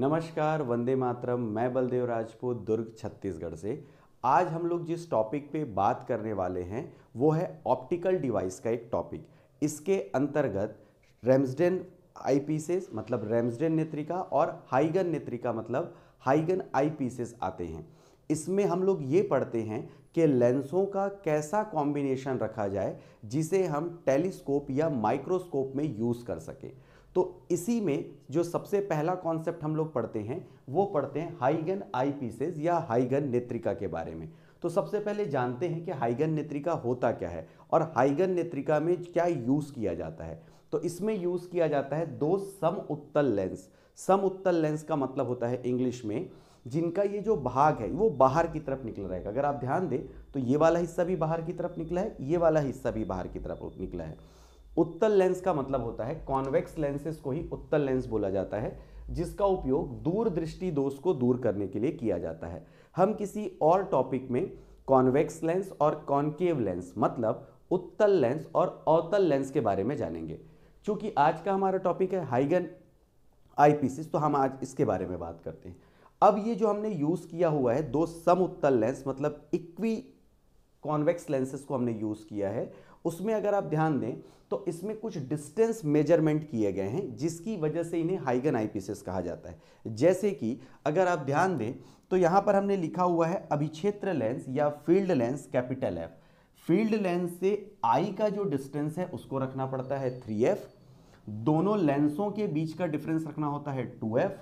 नमस्कार वंदे मातरम मैं बलदेव राजपूत दुर्ग छत्तीसगढ़ से आज हम लोग जिस टॉपिक पे बात करने वाले हैं वो है ऑप्टिकल डिवाइस का एक टॉपिक इसके अंतर्गत रेम्सडेन आई पीसेस मतलब रेम्सडेन नेत्रिका और हाइगन नेत्रिका मतलब हाइगन आई पीसेस आते हैं इसमें हम लोग ये पढ़ते हैं कि लेंसों का कैसा कॉम्बिनेशन रखा जाए जिसे हम टेलीस्कोप या माइक्रोस्कोप में यूज़ कर सकें तो इसी में जो सबसे पहला कॉन्सेप्ट हम लोग पढ़ते हैं वो पढ़ते हैं हाइगन आई पीसेज या हाइगन नेत्रिका के बारे में तो सबसे पहले जानते हैं कि हाइगन नेत्रिका होता क्या है और हाइगन नेत्रिका में क्या यूज़ किया जाता है तो इसमें यूज़ किया जाता है दो सम उत्तल लेंस सम उत्तल लेंस का मतलब होता है इंग्लिश में जिनका ये जो भाग है वो बाहर की तरफ निकल रहेगा अगर आप ध्यान दें तो ये वाला हिस्सा भी बाहर की तरफ निकला है ये वाला हिस्सा भी बाहर की तरफ निकला है उत्तल लेंस का मतलब होता है कॉन्वेक्स लेंसेज को ही उत्तल लेंस बोला जाता है जिसका उपयोग दृष्टि दोष को दूर करने के लिए किया जाता है हम किसी और टॉपिक में कॉन्वेक्स लेंस और कॉन्केव लेंस मतलब उत्तल लेंस और अवतल लेंस के बारे में जानेंगे चूंकि आज का हमारा टॉपिक है हाइगन आईपीसीस तो हम आज इसके बारे में बात करते हैं अब ये जो हमने यूज़ किया हुआ है दो सम उत्तल लेंस मतलब इक्वी कॉन्वेक्स लेंसेस को हमने यूज़ किया है उसमें अगर आप ध्यान दें तो इसमें कुछ डिस्टेंस मेजरमेंट किए गए हैं जिसकी वजह से इन्हें हाइगन आईपीसीस कहा जाता है जैसे कि अगर आप ध्यान दें तो यहाँ पर हमने लिखा हुआ है अभिक्षेत्र लेंस या field lens capital F field lens से आई का जो डिस्टेंस है उसको रखना पड़ता है थ्री एफ दोनों लेंसों के बीच का डिफरेंस रखना होता है टू एफ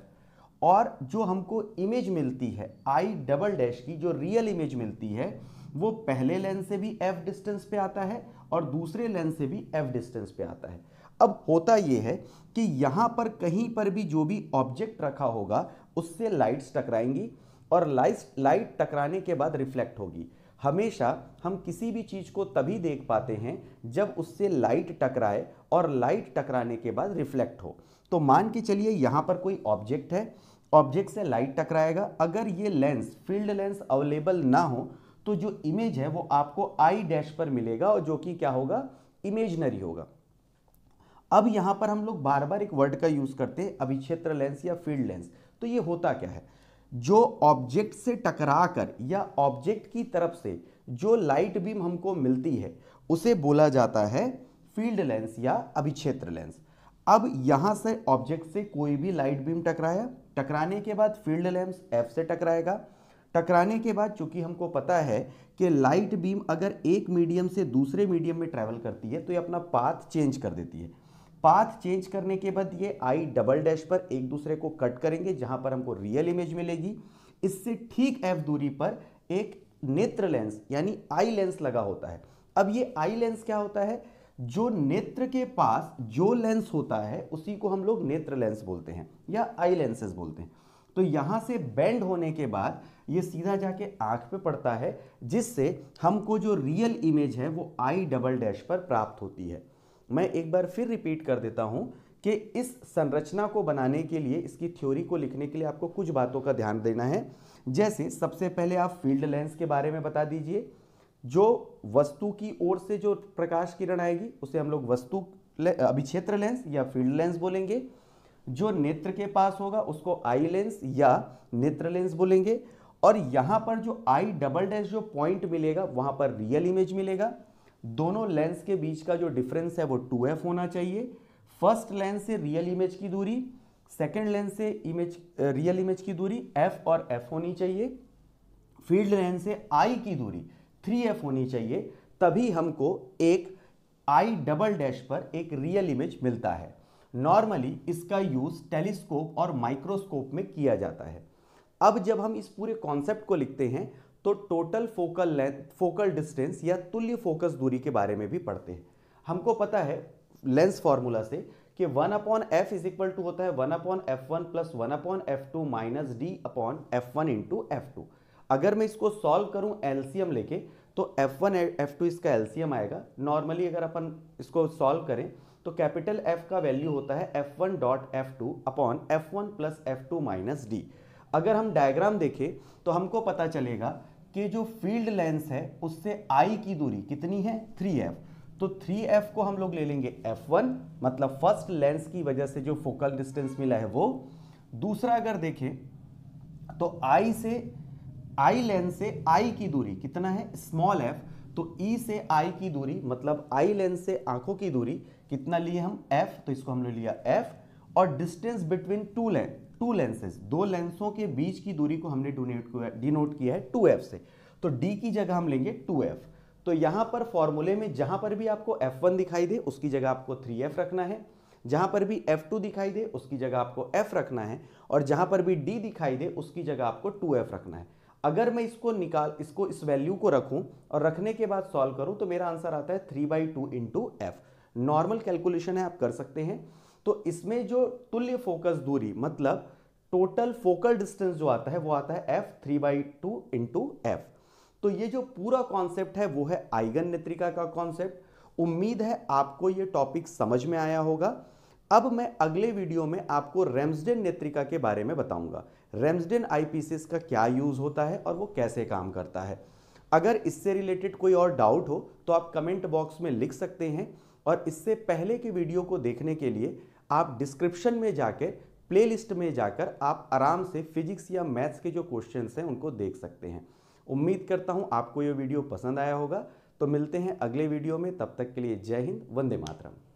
और जो हमको इमेज मिलती है आई डबल डैश की जो रियल इमेज मिलती है वो पहले लेंस से भी एफ डिस्टेंस पे आता है और दूसरे लेंस से भी एफ डिस्टेंस पे आता है अब होता ये है कि यहाँ पर कहीं पर भी जो भी ऑब्जेक्ट रखा होगा उससे लाइट्स टकराएंगी और लाइट लाइट टकराने के बाद रिफ्लेक्ट होगी हमेशा हम किसी भी चीज़ को तभी देख पाते हैं जब उससे लाइट टकराए और लाइट टकराने के बाद रिफ्लेक्ट हो तो मान के चलिए यहाँ पर कोई ऑब्जेक्ट है ऑब्जेक्ट से लाइट टकराएगा अगर ये लेंस फील्ड लेंस अवेलेबल ना हो तो जो इमेज है वो आपको आई डैश पर मिलेगा और जो कि क्या होगा इमेजनरी होगा अब यहां पर हम लोग बार बार एक वर्ड का यूज़ करते हैं अभिक्षेत्र लेंस या फील्ड लेंस तो ये होता क्या है जो ऑब्जेक्ट से टकरा कर या ऑब्जेक्ट की तरफ से जो लाइट बीम हमको मिलती है उसे बोला जाता है फील्ड लेंस या अभिक्षेत्र लेंस अब यहां से ऑब्जेक्ट से कोई भी लाइट बीम टकराया टकराने के बाद फील्ड लेंस एफ से टकराएगा टकराने के बाद चूंकि हमको पता है कि लाइट बीम अगर एक मीडियम से दूसरे मीडियम में ट्रैवल करती है तो ये अपना पाथ चेंज कर देती है पाथ चेंज करने के बाद ये आई डबल डैश पर एक दूसरे को कट करेंगे जहाँ पर हमको रियल इमेज मिलेगी इससे ठीक एफ दूरी पर एक नेत्र लेंस यानी आई लेंस लगा होता है अब ये आई लेंस क्या होता है जो नेत्र के पास जो लेंस होता है उसी को हम लोग नेत्र लेंस बोलते हैं या आई लेंसेज बोलते हैं तो यहाँ से बेंड होने के बाद ये सीधा जाके आँख पे पड़ता है जिससे हमको जो रियल इमेज है वो आई डबल डैश पर प्राप्त होती है मैं एक बार फिर रिपीट कर देता हूँ कि इस संरचना को बनाने के लिए इसकी थ्योरी को लिखने के लिए आपको कुछ बातों का ध्यान देना है जैसे सबसे पहले आप फील्ड लेंस के बारे में बता दीजिए जो वस्तु की ओर से जो प्रकाश किरण आएगी उसे हम लोग वस्तु अभिक्षेत्र लेंस या फील्ड लेंस बोलेंगे जो नेत्र के पास होगा उसको आई लेंस या नेत्र लेंस बोलेंगे और यहां पर जो आई डबल डैश जो पॉइंट मिलेगा वहां पर रियल इमेज मिलेगा दोनों लेंस के बीच का जो डिफरेंस है वो 2f होना चाहिए फर्स्ट लेंस से रियल इमेज की दूरी सेकेंड लेंस से इमेज रियल इमेज की दूरी f और f होनी चाहिए फील्ड लेंस से आई की दूरी 3f होनी चाहिए तभी हमको एक आई डबल डैश पर एक रियल इमेज मिलता है नॉर्मली इसका यूज़ टेलीस्कोप और माइक्रोस्कोप में किया जाता है अब जब हम इस पूरे कॉन्सेप्ट को लिखते हैं तो total focal length focal distance या तुल्य फोकस दूरी के बारे में भी पढ़ते हैं हमको पता है लेंस फॉर्मूला से कि one upon F is equal to होता है one upon F one plus one upon F two minus D upon F one into F two अगर मैं इसको सॉल्व करूं एलसीएम लेके तो एफ वन एफ टू इसका एलसीएम आएगा नॉर्मली अगर अपन इसको सॉल्व करें तो कैपिटल एफ का वैल्यू होता है F one dot F two upon F one plus F two minus D अगर हम डायग्राम देखें तो हमको पता चलेगा कि जो फील्ड लेंस है उससे आई की दूरी कितनी है एफ तो एफ को हम लोग ले लेंगे वन मतलब फर्स्ट लेंस की वजह से जो फोकल डिस्टेंस मिला है वो दूसरा अगर देखें तो आई से आई लेंस से आई की दूरी कितना है स्मॉल एफ तो e से आई की दूरी मतलब आई लेंस से आंखों की दूरी कितना लिए हम एफ तो इसको हमने लिया एफ और distance between two lens two lenses दो लेंसों के बीच की दूरी को हमने डिनोट किया है टू एफ से तो डी की जगह हम लेंगे टू एफ तो यहाँ पर फॉर्मूले में जहां पर भी आपको एफ वन दिखाई दे उसकी जगह आपको थ्री एफ रखना है जहां पर भी एफ टू दिखाई दे उसकी जगह आपको एफ रखना है और जहां पर भी डी दिखाई दे उसकी जगह आपको टू एफ रखना है अगर मैं इसको निकाल इसको इस वैल्यू को रखूं और रखने के बाद सॉल्व करूं तो मेरा आंसर आता है three by two into F normal calculation है आप कर सकते हैं तो इसमें जो तुल्य फोकस दूरी मतलब टोटल फोकल डिस्टेंस जो आता है वो आता है F three by two into F तो ये जो पूरा कॉन्सेप्ट है वो है आइगन नेत्रिका का कॉन्सेप्ट उम्मीद है आपको ये टॉपिक समझ में आया होगा अब मैं अगले वीडियो में आपको रेम्सडेन नेत्रिका के बारे में बताऊंगा रेम्सडेन आईपीसीस का क्या यूज़ होता है और वो कैसे काम करता है अगर इससे रिलेटेड कोई और डाउट हो तो आप कमेंट बॉक्स में लिख सकते हैं और इससे पहले की वीडियो को देखने के लिए आप डिस्क्रिप्शन में जाकर प्लेलिस्ट में जाकर आप आराम से फिजिक्स या मैथ्स के जो क्वेश्चन हैं उनको देख सकते हैं उम्मीद करता हूँ आपको ये वीडियो पसंद आया होगा तो मिलते हैं अगले वीडियो में तब तक के लिए जय हिंद वंदे मातरम